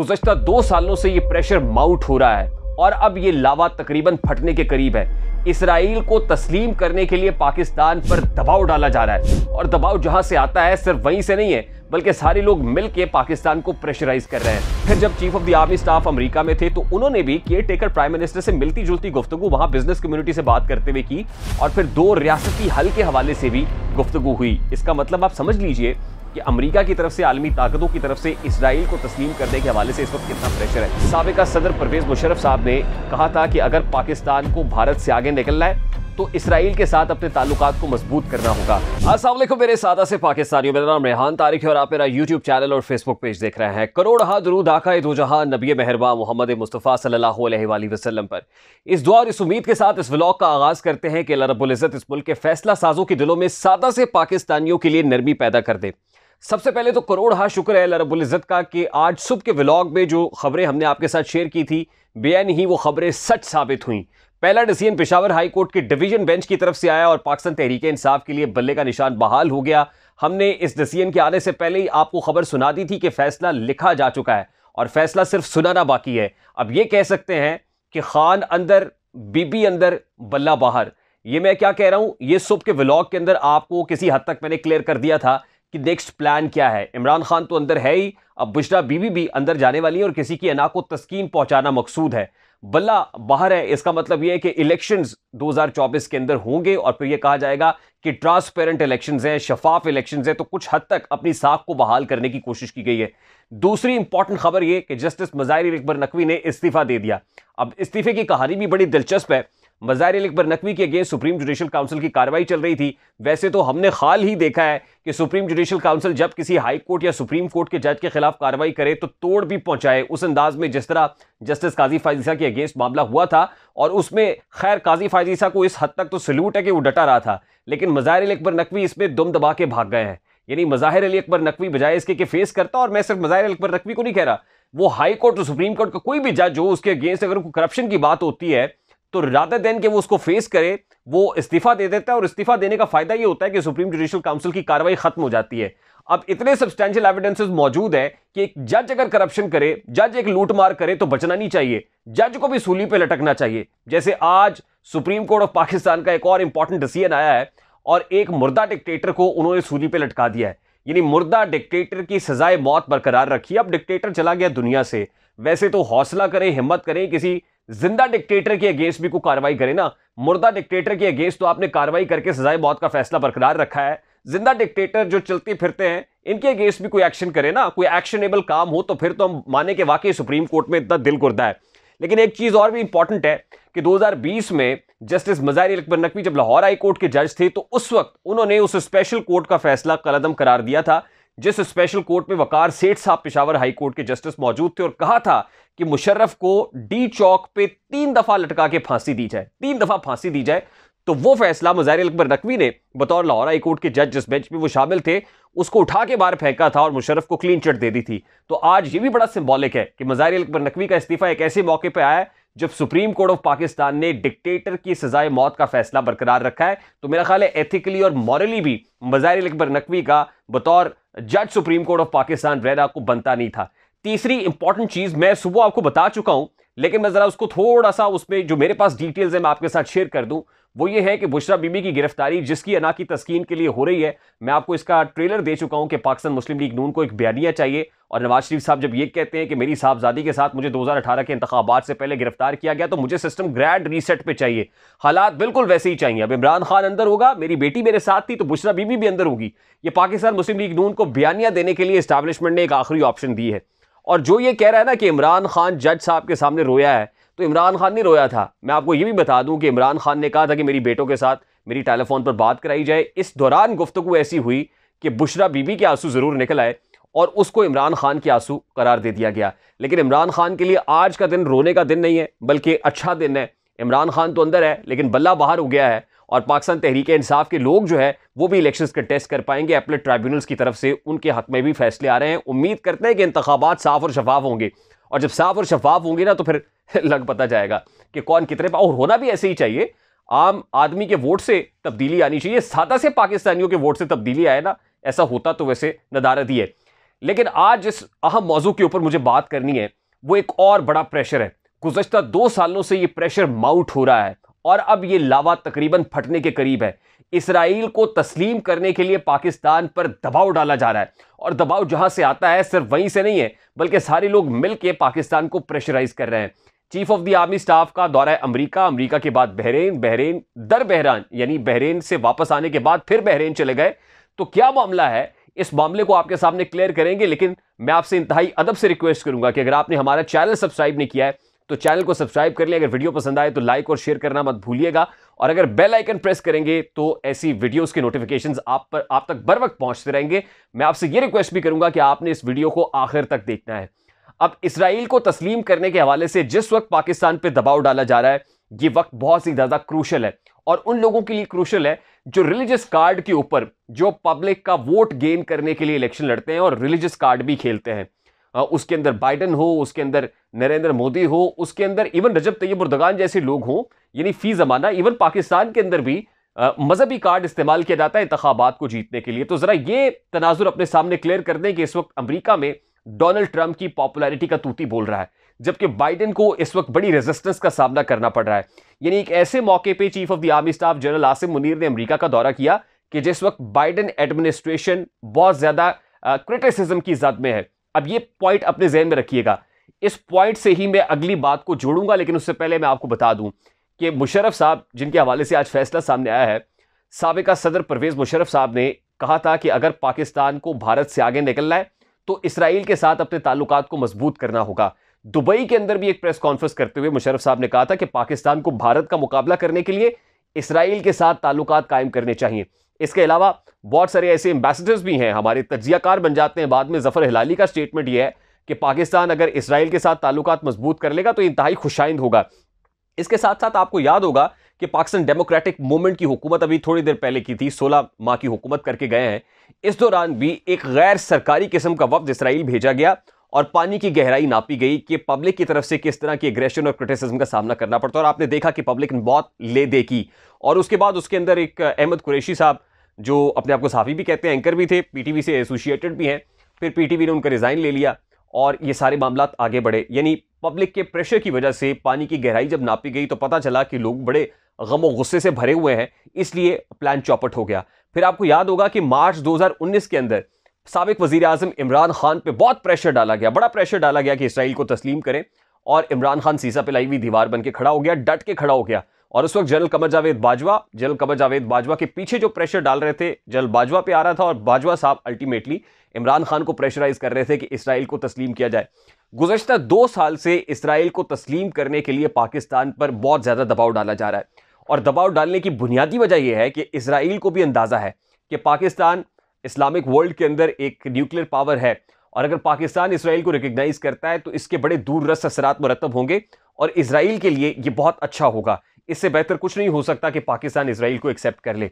गुजशत दो सालों से ये प्रेशर माउट हो रहा है और अब ये लावा तकरीबन फटने के करीब है इसराइल को तस्लीम करने के लिए पाकिस्तान पर दबाव डाला जा रहा है और दबाव जहां से आता है सिर्फ वहीं से नहीं है बल्कि सारे लोग मिलकर पाकिस्तान को प्रेशराइज कर रहे हैं फिर जब chief of the army staff America में थे तो उन्होंने भी केयर टेकर प्राइम मिनिस्टर से मिलती जुलती गुफ्तगु वहां बिजनेस कम्युनिटी से बात करते हुए की और फिर दो रियासती हल के हवाले से भी गुफ्तु हुई इसका मतलब आप समझ लीजिए कि अमेरिका की तरफ से आलमी ताकतों की तरफ से इसराइल को तस्लीम करने के हवाले से इस वक्त कितना प्रेशर है सबका सदर परवेज मुशरफ साहब ने कहा था कि अगर पाकिस्तान को भारत से आगे निकलना है तो इसराइल के साथ अपने ताल्लुक को मजबूत करना होगा असल मेरे सादा से पाकिस्तानियों मेरा नाम रेहान तारिक है और आप मेरा यूट्यूब चैनल और फेसबुक पेज देख रहे हैं करोड़ हा दरूद आका दो जहां नबी मेहरबा मोहम्मद मुस्तफ़ा सल्लल्लाहु अलैहि वसल्लम पर इस दुआ और इस उम्मीद के साथ इस व्लॉग का आगाज़ करते हैं कि अला रबुल्ज़त इस मुल्क के फैसला साजों के दिलों में सादा से पाकिस्तानियों के लिए नरमी पैदा कर दे सबसे पहले तो करोड़ हाँ शुक्र है इज़्ज़त का कि आज सुबह के व्लॉग में जो खबरें हमने आपके साथ शेयर की थी बेन ही वो खबरें सच साबित हुई पहला डिसीजन पिशावर हाई कोर्ट के डिवीजन बेंच की तरफ से आया और पाकिस्तान तहरीक इंसाफ के लिए बल्ले का निशान बहाल हो गया हमने इस डिसीजन के आने से पहले ही आपको खबर सुना दी थी कि फैसला लिखा जा चुका है और फैसला सिर्फ सुनाना बाकी है अब ये कह सकते हैं कि खान अंदर बीबी अंदर बल्ला बाहर ये मैं क्या कह रहा हूँ ये सुबह के व्लॉग के अंदर आपको किसी हद तक मैंने क्लियर कर दिया था कि नेक्स्ट प्लान क्या है इमरान खान तो अंदर है ही अब बुशरा बीवी भी अंदर जाने वाली है और किसी की अना को तस्कीन पहुंचाना मकसूद है बल्ला बाहर है इसका मतलब यह है कि इलेक्शंस 2024 के अंदर होंगे और फिर यह कहा जाएगा कि ट्रांसपेरेंट इलेक्शंस हैं शफाफ इलेक्शंस हैं तो कुछ हद तक अपनी साख को बहाल करने की कोशिश की गई है दूसरी इंपॉर्टेंट खबर यह कि जस्टिस मजाहिर अकबर नकवी ने इस्तीफा दे दिया अब इस्तीफे की कहानी भी बड़ी दिलचस्प है अली अकबर नकवी के अगेंस्ट सुप्रीम जुडिशल काउंसिल की कार्रवाई चल रही थी वैसे तो हमने हाल ही देखा है कि सुप्रीम जुडिशल काउंसिल जब किसी हाई कोर्ट या सुप्रीम कोर्ट के जज के खिलाफ कार्रवाई करे तो तोड़ भी पहुंचाए उस अंदाज में जिस तरह जस्टिस काजी फायजीसा के अगेंस्ट मामला हुआ था और उसमें खैर काजी फायजीसा को इस हद तक तो सल्यूट है कि वो डटा रहा था लेकिन मज़ाहिर अकबर नकवी इसमें दुम दबा के भाग गए हैं यानी मज़ाहिर अली अकबर नकवी बजाय इसके कि फेस करता और मैं सिर्फ मज़ाहिर अकबर नकवी को नहीं कह रहा वो हाई कोर्ट और सुप्रीम कोर्ट का कोई भी जज हो उसके अगेंस्ट अगर करप्शन की बात होती है तो रादर देन के वो उसको फेस करे वो इस्तीफा दे देता है और इस्तीफा देने का फायदा ये होता है कि सुप्रीम जुडिशियल काउंसिल की कार्रवाई खत्म हो जाती है अब इतने सब्सटैंशियल एविडेंसेस मौजूद है कि एक जज अगर करप्शन करे जज एक लूटमार करे तो बचना नहीं चाहिए जज को भी सूली पे लटकना चाहिए जैसे आज सुप्रीम कोर्ट ऑफ पाकिस्तान का एक और इंपॉर्टेंट डिसीजन आया है और एक मुर्दा डिक्टेटर को उन्होंने सूली पे लटका दिया है यानी मुर्दा डिक्टेटर की सजाए मौत बरकरार रखी अब डिक्टेटर चला गया दुनिया से वैसे तो हौसला करें हिम्मत करें किसी जिंदा डिक्टेटर के अगेंस्ट भी कोई कार्रवाई करे ना मुर्दा डिक्टेटर के अगेंस्ट तो आपने कार्रवाई करके सजाए मौत का फैसला बरकरार रखा है जिंदा डिक्टेटर जो चलते फिरते हैं इनके अगेंस्ट भी कोई एक्शन करे ना कोई एक्शनेबल काम हो तो फिर तो हम माने के वाकई सुप्रीम कोर्ट में इतना दिल कुर्दा है लेकिन एक चीज़ और भी इंपॉर्टेंट है कि 2020 में जस्टिस मजाहिर अकबर नकवी जब लाहौर हाई कोर्ट के जज थे तो उस वक्त उन्होंने उस स्पेशल कोर्ट का फैसला कलदम करार दिया था जिस स्पेशल कोर्ट में वकार सेठ साहब पिशावर हाई कोर्ट के जस्टिस मौजूद थे और कहा था कि मुशर्रफ को डी चौक पे तीन दफा लटका के फांसी दी जाए तीन दफा फांसी दी जाए तो वो फैसला मुजाहिर अकबर नकवी ने बतौर लाहौर हाई कोर्ट के जज जिस बेंच में वो शामिल थे उसको उठा के बाहर फेंका था और मुशरफ को क्लीन चिट दे दी थी तो आज ये भी बड़ा सिंबॉलिक है कि मुजाहिर अकबर नकवी का इस्तीफा एक ऐसे मौके पर आया है जब सुप्रीम कोर्ट ऑफ पाकिस्तान ने डिक्टेटर की सजाए मौत का फैसला बरकरार रखा है तो मेरा ख्याल है एथिकली और मॉरली भी मजाहिर अकबर नकवी का बतौर जज सुप्रीम कोर्ट ऑफ पाकिस्तान वैरा को बनता नहीं था तीसरी इंपॉर्टेंट चीज मैं सुबह आपको बता चुका हूं लेकिन मैं जरा उसको थोड़ा सा उसमें जो मेरे पास डिटेल्स है मैं आपके साथ शेयर कर दूं वो ये है कि बुशरा बीबी की गिरफ्तारी जिसकी अना की तस्कीन के लिए हो रही है मैं आपको इसका ट्रेलर दे चुका हूं कि पाकिस्तान मुस्लिम लीग नून को एक बयानिया चाहिए और नवाज शरीफ साहब जब ये कहते हैं कि मेरी साहबजादी के साथ मुझे 2018 के इंतबात से पहले गिरफ्तार किया गया तो मुझे सिस्टम ग्रैंड रीसेट पर चाहिए हालात बिल्कुल वैसे ही चाहिए अब इमरान खान अंदर होगा मेरी बेटी मेरे साथ थी तो बुशरा बीबी भी अंदर होगी ये पाकिस्तान मुस्लिम लीग नून को बयानिया देने के लिए स्टैब्लिशमेंट ने एक आखिरी ऑप्शन दी है और जो ये कह रहा है ना कि इमरान खान जज साहब के सामने रोया है तो इमरान खान नहीं रोया था मैं आपको ये भी बता दूं कि इमरान खान ने कहा था कि मेरी बेटों के साथ मेरी टेलीफोन पर बात कराई जाए इस दौरान गुफ्तु ऐसी हुई कि बुशरा बीबी के आंसू ज़रूर निकल आए और उसको इमरान खान के आंसू करार दे दिया गया लेकिन इमरान खान के लिए आज का दिन रोने का दिन नहीं है बल्कि अच्छा दिन है इमरान खान तो अंदर है लेकिन बल्ला बाहर हो गया है और पाकिस्तान तहरीक इंसाफ के लोग जो है वो भी इलेक्शन कंटेस्ट कर पाएंगे अपलेट ट्राइब्यूनल्स की तरफ से उनके हक में भी फैसले आ रहे हैं उम्मीद करते हैं कि इंतबात साफ और शफाफ होंगे और जब साफ और शफाफ होंगे ना तो फिर लग पता जाएगा कि कौन कितने और होना भी ऐसे ही चाहिए आम आदमी के वोट से तब्दीली आनी चाहिए सादा से पाकिस्तानियों के वोट से तब्दीली आए ना ऐसा होता तो वैसे नदारत ही है लेकिन आज जिस अहम मौजू के ऊपर मुझे बात करनी है वो एक और बड़ा प्रेशर है गुजशत दो सालों से ये प्रेशर माउट हो रहा है और अब ये लावा तकरीबन फटने के करीब है इसराइल को तस्लीम करने के लिए पाकिस्तान पर दबाव डाला जा रहा है और दबाव जहां से आता है सिर्फ वहीं से नहीं है बल्कि सारे लोग मिल के पाकिस्तान को प्रेशराइज कर रहे हैं chief of the army staff का दौरा है अमरीका अमरीका के बाद बहरेन बहरेन दर बहरान यानी बहरेन से वापस आने के बाद फिर बहरेन चले गए तो क्या मामला है इस मामले को आपके सामने क्लियर करेंगे लेकिन मैं आपसे इंतहाई अदब से रिक्वेस्ट करूंगा कि अगर आपने हमारा चैनल सब्सक्राइब नहीं किया है तो चैनल को सब्सक्राइब कर लें अगर वीडियो पसंद आए तो लाइक और शेयर करना मत भूलिएगा और अगर बेल आइकन प्रेस करेंगे तो ऐसी वीडियोस के नोटिफिकेशंस आप पर आप तक बर वक्त पहुंचते रहेंगे मैं आपसे ये रिक्वेस्ट भी करूंगा कि आपने इस वीडियो को आखिर तक देखना है अब इसराइल को तस्लीम करने के हवाले से जिस वक्त पाकिस्तान पर दबाव डाला जा रहा है ये वक्त बहुत ही ज़्यादा क्रूशल है और उन लोगों के लिए क्रूशल है जो रिलीजियस कार्ड के ऊपर जो पब्लिक का वोट गेन करने के लिए इलेक्शन लड़ते हैं और रिलीजियस कार्ड भी खेलते हैं उसके अंदर बाइडन हो उसके अंदर नरेंद्र मोदी हो उसके अंदर इवन रजब तैयब उर्दगान जैसे लोग हों यानी फ़ी ज़माना इवन पाकिस्तान के अंदर भी मजहबी कार्ड इस्तेमाल किया जाता है इंतबात को जीतने के लिए तो ज़रा ये तनाजुर अपने सामने क्लियर कर दें कि इस वक्त अमरीका में डोनाल्ड ट्रंप की पॉपुलैरिटी का तूती बोल रहा है जबकि बाइडेन को इस वक्त बड़ी रेजिस्टेंस का सामना करना पड़ रहा है यानी एक ऐसे मौके पे chief of the army staff general Asim Munir ने अमेरिका का दौरा किया कि जिस वक्त बाइडेन एडमिनिस्ट्रेशन बहुत ज़्यादा क्रिटिसिज्म की जद में है अब ये पॉइंट अपने जहन में रखिएगा इस पॉइंट से ही मैं अगली बात को जोड़ूंगा लेकिन उससे पहले मैं आपको बता दूं कि मुशरफ साहब जिनके हवाले से आज फैसला सामने आया है सबका सदर परवेज़ मुशरफ साहब ने कहा था कि अगर पाकिस्तान को भारत से आगे निकलना है तो इसराइल के साथ अपने ताल्लुक को मजबूत करना होगा दुबई के अंदर भी एक प्रेस कॉन्फ्रेंस करते हुए मुशरफ साहब ने कहा था कि पाकिस्तान को भारत का मुकाबला करने के लिए इसराइल के साथ ताल्लुक कायम करने चाहिए इसके अलावा बहुत सारे ऐसे एम्बेसडर्स भी हैं हमारे तजियाकार बन जाते हैं बाद में जफर हिलाली का स्टेटमेंट यह है कि पाकिस्तान अगर इसराइल के साथ ताल्लुक मजबूत कर लेगा तो इंतहाई खुशाइंद होगा इसके साथ साथ आपको याद होगा कि पाकिस्तान डेमोक्रेटिक मूवमेंट की हुकूमत अभी थोड़ी देर पहले की थी 16 माह की हुकूमत करके गए हैं इस दौरान भी एक गैर सरकारी किस्म का वफ्द इसराइल भेजा गया और पानी की गहराई नापी गई कि पब्लिक की तरफ से किस तरह की एग्रेशन और क्रिटिसिज्म का सामना करना पड़ता है और आपने देखा कि पब्लिक ने बहुत ले दे की और उसके बाद उसके अंदर एक अहमद कुरेशी साहब जो अपने आप को साफ़ी भी कहते हैं एंकर भी थे पीटीवी से एसोसिएटेड भी हैं फिर पीटीवी ने उनका रिज़ाइन ले लिया और ये सारे मामला आगे बढ़े यानी पब्लिक के प्रेशर की वजह से पानी की गहराई जब नापी गई तो पता चला कि लोग बड़े गम और गुस्से से भरे हुए हैं इसलिए प्लान चौपट हो गया फिर आपको याद होगा कि मार्च 2019 के अंदर सबक वजीर अजम इमरान खान पर बहुत प्रेशर डाला गया बड़ा प्रेशर डाला गया कि इसराइल को तस्लीम करें और इमरान खान सीसा पिलाई हुई दीवार बन के खड़ा हो गया डट के खड़ा हो गया और उस वक्त जनरल कमर जावेद बाजवा जनरल कमर जावेद बाजवा के पीछे जो प्रेशर डाल रहे थे जनरल बाजवा पे आ रहा था और बाजवा साहब अल्टीमेटली इमरान खान को प्रेशराइज कर रहे थे कि इसराइल को तस्लीम किया जाए गुजशत दो साल से इसराइल को तस्लीम करने के लिए पाकिस्तान पर बहुत ज़्यादा दबाव डाला जा रहा है और दबाव डालने की बुनियादी वजह यह है कि इसराइल को भी अंदाज़ा है कि पाकिस्तान इस्लामिक वर्ल्ड के अंदर एक न्यूक्लियर पावर है और अगर पाकिस्तान इसराइल को रिकग्नाइज करता है तो इसके बड़े दूररस असरात मुरतब होंगे और इसराइल के लिए ये बहुत अच्छा होगा इससे बेहतर कुछ नहीं हो सकता कि पाकिस्तान इसराइल को एक्सेप्ट कर ले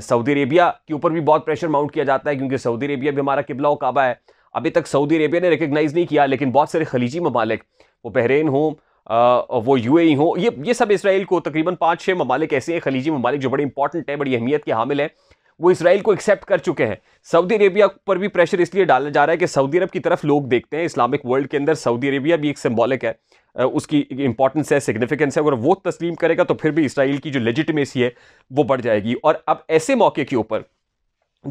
सऊदी अरेबिया के ऊपर भी बहुत प्रेशर माउंट किया जाता है क्योंकि सऊदी अरेबिया भी हमारा किबला काबा है अभी तक सऊदी अरेबिया ने रिकगनाइज़ नहीं किया लेकिन बहुत सारे खलीजी ममालिक वो बहरेन हों वो यू ए हों ये ये सब इसराइल को तकरीबन पाँच छः ममालिक ऐसे हैं खलीजी ममालिक जो बड़े इंपॉर्टेंट हैं बड़ी अहमियत के हामिल हैं वो इसराइल को एक्सेप्ट कर चुके हैं सऊदी अरेबिया पर भी प्रेशर इसलिए डाला जा रहा है कि सऊदी अरब की तरफ लोग देखते हैं इस्लामिक वर्ल्ड के अंदर सऊदी अरेबिया भी एक सिम्बॉलिक है उसकी इंपॉर्टेंस है सिग्निफिकेंस है अगर वो तस्लीम करेगा तो फिर भी इसराइल की जो लेजिटमेसी है वो बढ़ जाएगी और अब ऐसे मौके के ऊपर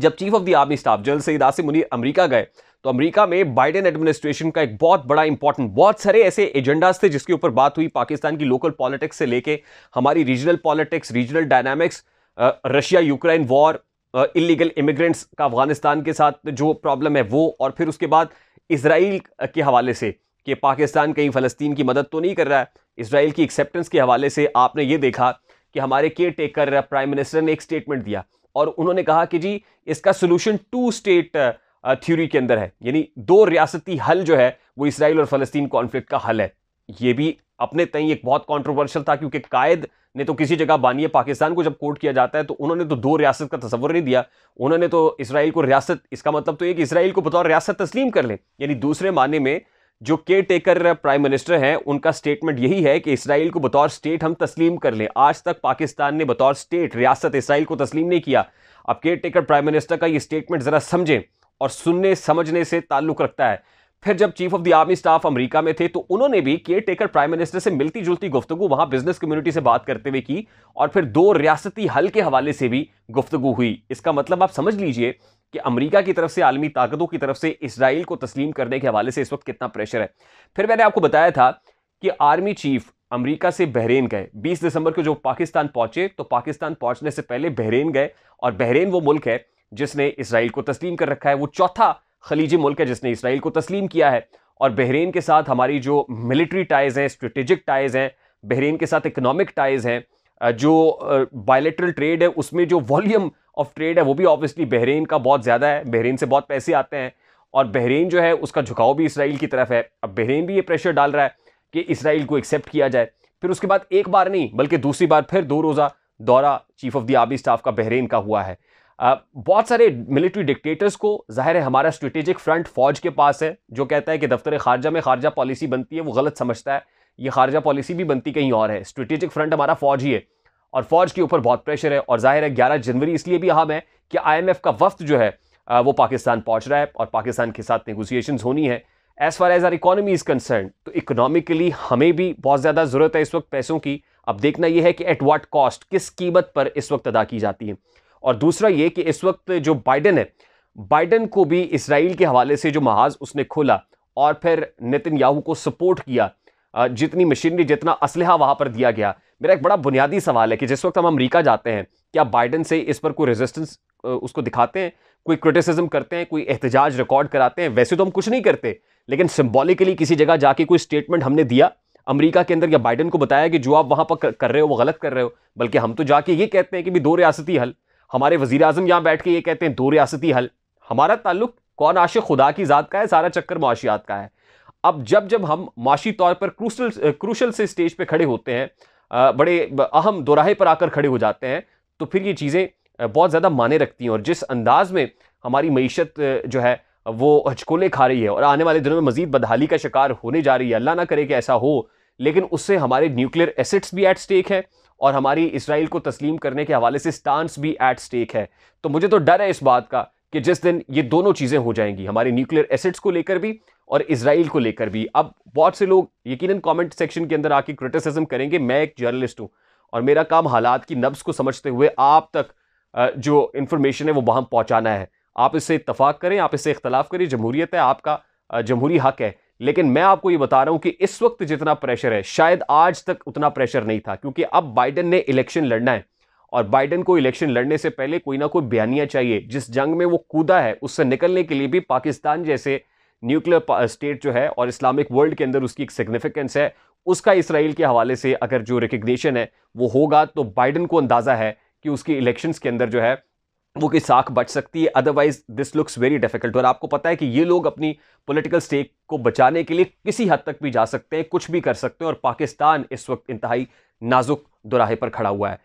जब chief of the army staff general Syed Asim Munir America गए तो अमेरिका में बाइडेन एडमिनिस्ट्रेशन का एक बहुत बड़ा इंपॉर्टेंट बहुत सारे ऐसे एजेंडाज थे जिसके ऊपर बात हुई पाकिस्तान की लोकल पॉलिटिक्स से लेके हमारी regional politics regional dynamics Russia Ukraine war illegal immigrants का अफगानिस्तान के साथ जो प्रॉब्लम है वो और फिर उसके बाद इसराइल के हवाले से कि पाकिस्तान कहीं फ़लस्तीन की मदद तो नहीं कर रहा है इसराइल की एक्सेप्टेंस के हवाले से आपने ये देखा कि हमारे केयर टेकर प्राइम मिनिस्टर ने एक स्टेटमेंट दिया और उन्होंने कहा कि जी इसका सोल्यूशन टू स्टेट थ्योरी के अंदर है यानी दो रियासती हल जो है वो इसराइल और फ़लस्तीन कॉन्फ्लिक्ट का हल है ये भी अपने तय एक बहुत कॉन्ट्रोवर्शल था क्योंकि कायद ने तो किसी जगह बानिए पाकिस्तान को जब कोर्ट किया जाता है तो उन्होंने तो दो रियासत का तस्वर नहीं दिया उन्होंने तो इसराइल को रियासत इसका मतलब तो एक इसराइल को बतौर रियासत तस्लीम कर लें यानी दूसरे माने में जो केयर टेकर प्राइम मिनिस्टर हैं उनका स्टेटमेंट यही है कि इसराइल को बतौर स्टेट हम तस्लीम कर लें आज तक पाकिस्तान ने बतौर स्टेट रियासत इसराइल को तस्लीम नहीं किया अब केयर टेकर प्राइम मिनिस्टर का ये स्टेटमेंट ज़रा समझें और सुनने समझने से ताल्लुक़ रखता है फिर जब chief of the army staff America में थे तो उन्होंने भी केयर टेकर प्राइम मिनिस्टर से मिलती जुलती गुफ्तु वहां बिजनेस कम्युनिटी से बात करते हुए की और फिर दो रियासती हल के हवाले से भी गुफ्तु हुई इसका मतलब आप समझ लीजिए कि अमेरिका की तरफ से आलमी ताकतों की तरफ से इसराइल को तस्लीम करने के हवाले से इस वक्त कितना प्रेशर है फिर मैंने आपको बताया था कि आर्मी चीफ अमरीका से बहरेन गए बीस दिसंबर को जो पाकिस्तान पहुंचे तो पाकिस्तान पहुंचने से पहले बहरेन गए और बहरेन वो मुल्क है जिसने इसराइल को तस्लीम कर रखा है वो चौथा खलीजी मुल्क है जिसने इसराइल को तस्लीम किया है और बहरीन के साथ हमारी जो मिलिट्री टाइज़ हैं स्ट्रेटेजिक टाइज़ हैं बहरीन के साथ इकनॉमिक टाइज़ हैं जो बायोलेट्रल ट्रेड है उसमें जो वॉल्यूम ऑफ ट्रेड है वो भी ऑब्वियसली बहरीन का बहुत ज़्यादा है बहरीन से बहुत पैसे आते हैं और बहरीन जो है उसका झुकाव भी इसराइल की तरफ है अब बहरीन भी ये प्रेशर डाल रहा है कि इसराइल को एक्सेप्ट किया जाए फिर उसके बाद एक बार नहीं बल्कि दूसरी बार फिर दो रोज़ा दौरा chief of the army staff का बहरीन का हुआ है बहुत सारे मिलिट्री डिक्टेटर्स को जाहिर है हमारा स्ट्रेटेजिक फ्रंट फौज के पास है जो कहता है कि दफ्तर खारजा में खारजा पॉलिसी बनती है वो गलत समझता है ये खारजा पॉलिसी भी बनती कहीं और है स्ट्रेटेजिक फ्रंट हमारा फौज ही है और फौज के ऊपर बहुत प्रेशर है और जाहिर है ग्यारह जनवरी इसलिए भी अहम है कि आई का वफ्त जो है वो पाकिस्तान पहुँच रहा है और पाकिस्तान के साथ नेगोसिएशन होनी है as far as our economy is concern तो इकोनॉमिकली हमें भी बहुत ज़्यादा ज़रूरत है इस वक्त पैसों की अब देखना यह है कि एट वाट कॉस्ट किस कीमत पर इस वक्त अदा की जाती है और दूसरा ये कि इस वक्त जो बाइडन है बाइडन को भी इसराइल के हवाले से जो महाज उसने खोला और फिर नितिन याहू को सपोर्ट किया जितनी मशीनरी जितना असलहा वहाँ पर दिया गया मेरा एक बड़ा बुनियादी सवाल है कि जिस वक्त हम अमरीका जाते हैं क्या बाइडन से इस पर कोई रेजिस्टेंस उसको दिखाते हैं कोई क्रिटिसिज्म करते हैं कोई एहतजाज रिकॉर्ड कराते हैं वैसे तो हम कुछ नहीं करते लेकिन सिम्बॉलिकली किसी जगह जाके कोई स्टेटमेंट हमने दिया अमेरिका के अंदर या बाइडन को बताया कि जो आप वहाँ पर कर रहे हो वो गलत कर रहे हो बल्कि हम तो जाके ये कहते हैं कि भी दो रियासती हल हमारे वजीर अजम यहाँ बैठ के ये कहते हैं दो रियासती हल हमारा ताल्लुक कौन आश खुदा की ज़ात का है सारा चक्कर मुआशियात का है अब जब जब हम माशी तौर पर क्रूशल क्रूशल से स्टेज पर खड़े होते हैं बड़े अहम दोराहे पर आकर खड़े हो जाते हैं तो फिर ये चीज़ें बहुत ज़्यादा माने रखती हैं और जिस अंदाज़ में हमारी मीशत जो है वो हचकोले खा रही है और आने वाले दिनों में मजीद बदहाली का शिकार होने जा रही है अल्लाह ना करे कि ऐसा हो लेकिन उससे हमारे न्यूक्लियर एसेट्स भी एट स्टेक हैं और हमारी इसराइल को तस्लीम करने के हवाले से स्टांस भी एट स्टेक है तो मुझे तो डर है इस बात का कि जिस दिन ये दोनों चीज़ें हो जाएंगी हमारे न्यूक्लियर एसेट्स को लेकर भी और इसराइल को लेकर भी अब बहुत से लोग यकीनन कमेंट सेक्शन के अंदर आके क्रिटिसिज्म करेंगे मैं एक जर्नलिस्ट हूँ और मेरा काम हालात की नब्स को समझते हुए आप तक जो इन्फॉर्मेशन है वो वहाँ पहुँचाना है आप इससे इतफाक़ करें आप इससे इख्तलाफ करें जमहूरीत है आपका जमहूरी हक है लेकिन मैं आपको ये बता रहा हूं कि इस वक्त जितना प्रेशर है शायद आज तक उतना प्रेशर नहीं था क्योंकि अब बाइडन ने इलेक्शन लड़ना है और बाइडन को इलेक्शन लड़ने से पहले कोई ना कोई बयानियाँ चाहिए जिस जंग में वो कूदा है उससे निकलने के लिए भी पाकिस्तान जैसे न्यूक्लियर स्टेट जो है और इस्लामिक वर्ल्ड के अंदर उसकी एक सिग्निफिकेंस है उसका इसराइल के हवाले से अगर जो रिकग्निशन है वो होगा तो बाइडन को अंदाज़ा है कि उसकी इलेक्शंस के अंदर जो है वो की साख बच सकती है otherwise this looks very difficult और आपको पता है कि ये लोग अपनी पॉलिटिकल स्टेक को बचाने के लिए किसी हद तक भी जा सकते हैं कुछ भी कर सकते हैं और पाकिस्तान इस वक्त इंतहाई नाजुक दुराहे पर खड़ा हुआ है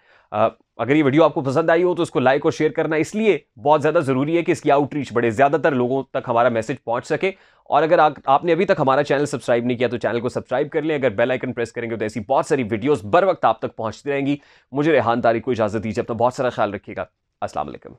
अगर ये वीडियो आपको पसंद आई हो तो उसको लाइक और शेयर करना इसलिए बहुत ज़्यादा ज़रूरी है कि इसकी आउटरीच बढ़े ज़्यादातर लोगों तक हमारा मैसेज पहुंच सके और अगर आ, आपने अभी तक हमारा चैनल सब्सक्राइब नहीं किया तो चैनल को सब्सक्राइब कर लें अगर बेल आइकन प्रेस करेंगे तो ऐसी बहुत सारी वीडियोज़ बर वक्त आप तक पहुँचती रहेंगी मुझे रेहान तारीख को इजाज़त दीजिए अपना बहुत सारा ख्याल रखिएगा असलम